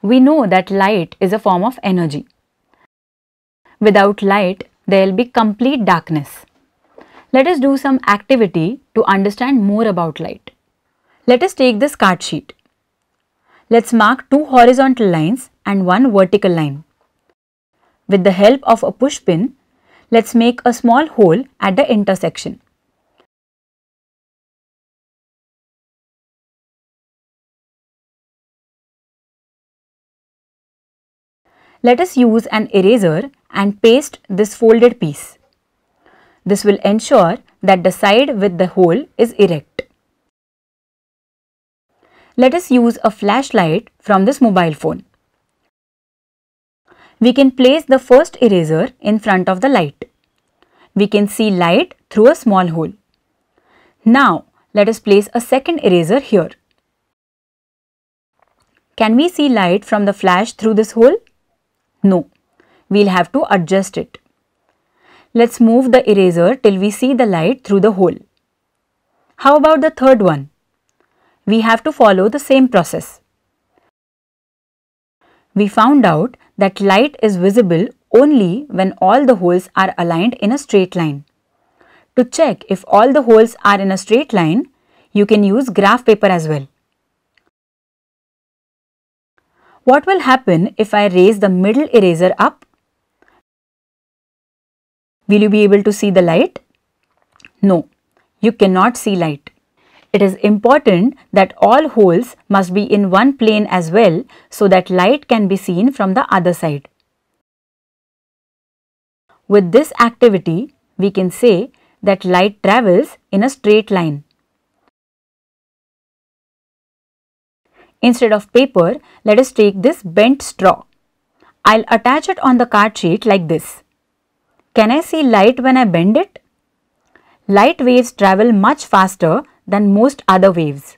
We know that light is a form of energy. Without light, there will be complete darkness. Let us do some activity to understand more about light. Let us take this card sheet. Let's mark two horizontal lines and one vertical line. With the help of a push pin, let's make a small hole at the intersection. Let us use an eraser and paste this folded piece. This will ensure that the side with the hole is erect. Let us use a flashlight from this mobile phone. We can place the first eraser in front of the light. We can see light through a small hole. Now, let us place a second eraser here. Can we see light from the flash through this hole? No, we will have to adjust it. Let's move the eraser till we see the light through the hole. How about the third one? We have to follow the same process. We found out that light is visible only when all the holes are aligned in a straight line. To check if all the holes are in a straight line, you can use graph paper as well. What will happen if I raise the middle eraser up? Will you be able to see the light? No, you cannot see light. It is important that all holes must be in one plane as well so that light can be seen from the other side. With this activity, we can say that light travels in a straight line. Instead of paper, let us take this bent straw. I'll attach it on the card sheet like this. Can I see light when I bend it? Light waves travel much faster than most other waves.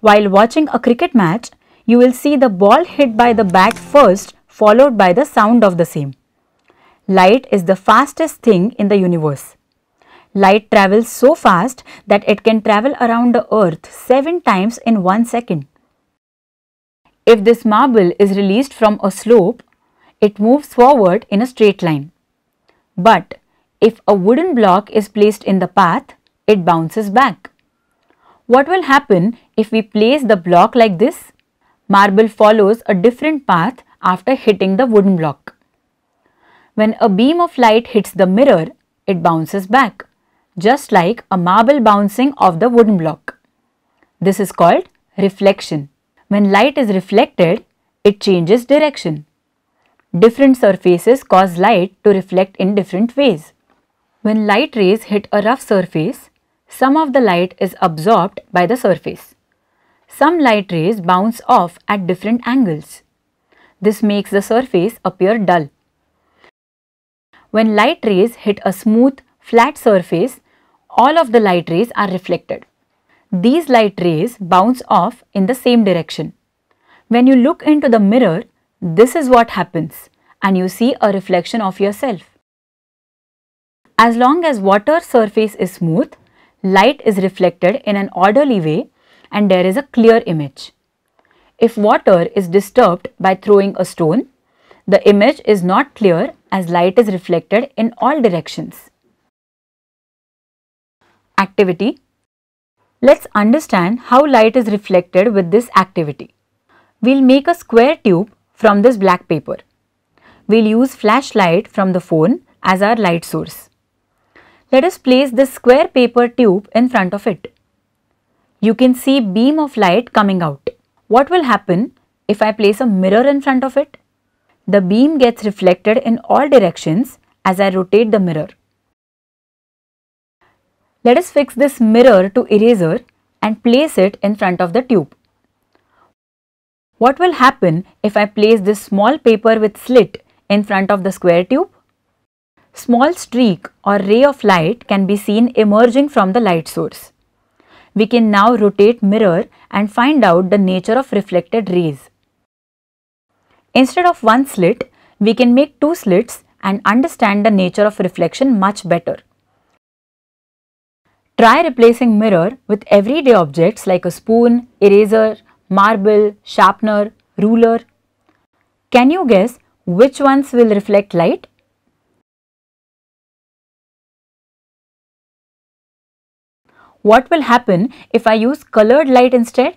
While watching a cricket match, you will see the ball hit by the bat first followed by the sound of the same. Light is the fastest thing in the universe. Light travels so fast that it can travel around the earth 7 times in 1 second. If this marble is released from a slope, it moves forward in a straight line. But if a wooden block is placed in the path, it bounces back. What will happen if we place the block like this? Marble follows a different path after hitting the wooden block. When a beam of light hits the mirror, it bounces back, just like a marble bouncing off the wooden block. This is called reflection. When light is reflected, it changes direction. Different surfaces cause light to reflect in different ways. When light rays hit a rough surface, some of the light is absorbed by the surface. Some light rays bounce off at different angles. This makes the surface appear dull. When light rays hit a smooth, flat surface, all of the light rays are reflected these light rays bounce off in the same direction. When you look into the mirror, this is what happens and you see a reflection of yourself. As long as water surface is smooth, light is reflected in an orderly way and there is a clear image. If water is disturbed by throwing a stone, the image is not clear as light is reflected in all directions. Activity Let's understand how light is reflected with this activity. We'll make a square tube from this black paper. We'll use flashlight from the phone as our light source. Let us place this square paper tube in front of it. You can see beam of light coming out. What will happen if I place a mirror in front of it? The beam gets reflected in all directions as I rotate the mirror. Let us fix this mirror to eraser and place it in front of the tube. What will happen if I place this small paper with slit in front of the square tube? Small streak or ray of light can be seen emerging from the light source. We can now rotate mirror and find out the nature of reflected rays. Instead of one slit, we can make two slits and understand the nature of reflection much better. Try replacing mirror with everyday objects like a spoon, eraser, marble, sharpener, ruler. Can you guess which ones will reflect light? What will happen if I use colored light instead?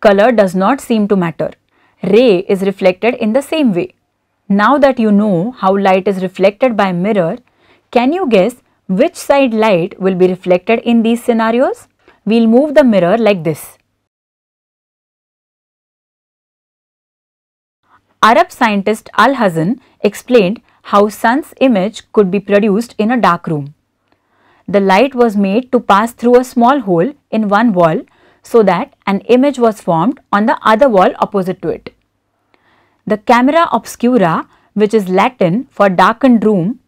Color does not seem to matter. Ray is reflected in the same way. Now that you know how light is reflected by mirror, can you guess which side light will be reflected in these scenarios? We'll move the mirror like this. Arab scientist Al-Hazan explained how sun's image could be produced in a dark room. The light was made to pass through a small hole in one wall so that an image was formed on the other wall opposite to it. The camera obscura which is Latin for darkened room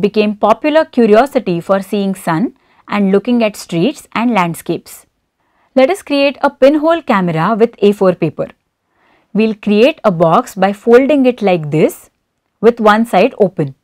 became popular curiosity for seeing sun and looking at streets and landscapes. Let us create a pinhole camera with A4 paper. We'll create a box by folding it like this with one side open.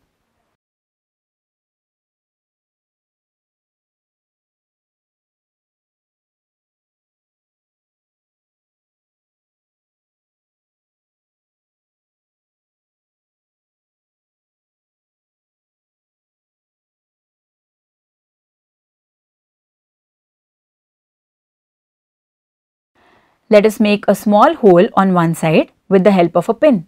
let us make a small hole on one side with the help of a pin.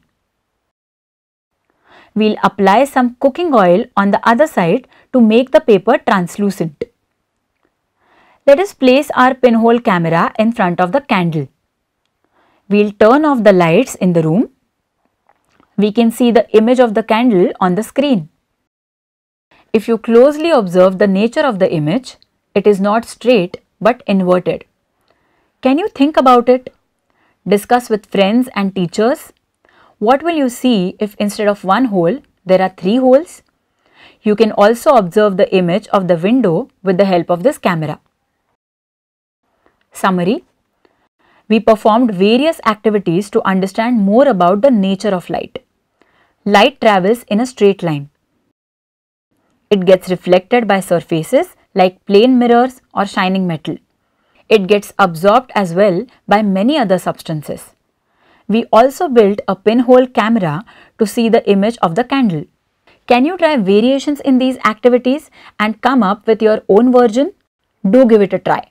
We'll apply some cooking oil on the other side to make the paper translucent. Let us place our pinhole camera in front of the candle. We'll turn off the lights in the room. We can see the image of the candle on the screen. If you closely observe the nature of the image, it is not straight but inverted. Can you think about it? Discuss with friends and teachers. What will you see if instead of one hole, there are three holes? You can also observe the image of the window with the help of this camera. Summary We performed various activities to understand more about the nature of light. Light travels in a straight line. It gets reflected by surfaces like plane mirrors or shining metal. It gets absorbed as well by many other substances. We also built a pinhole camera to see the image of the candle. Can you try variations in these activities and come up with your own version? Do give it a try.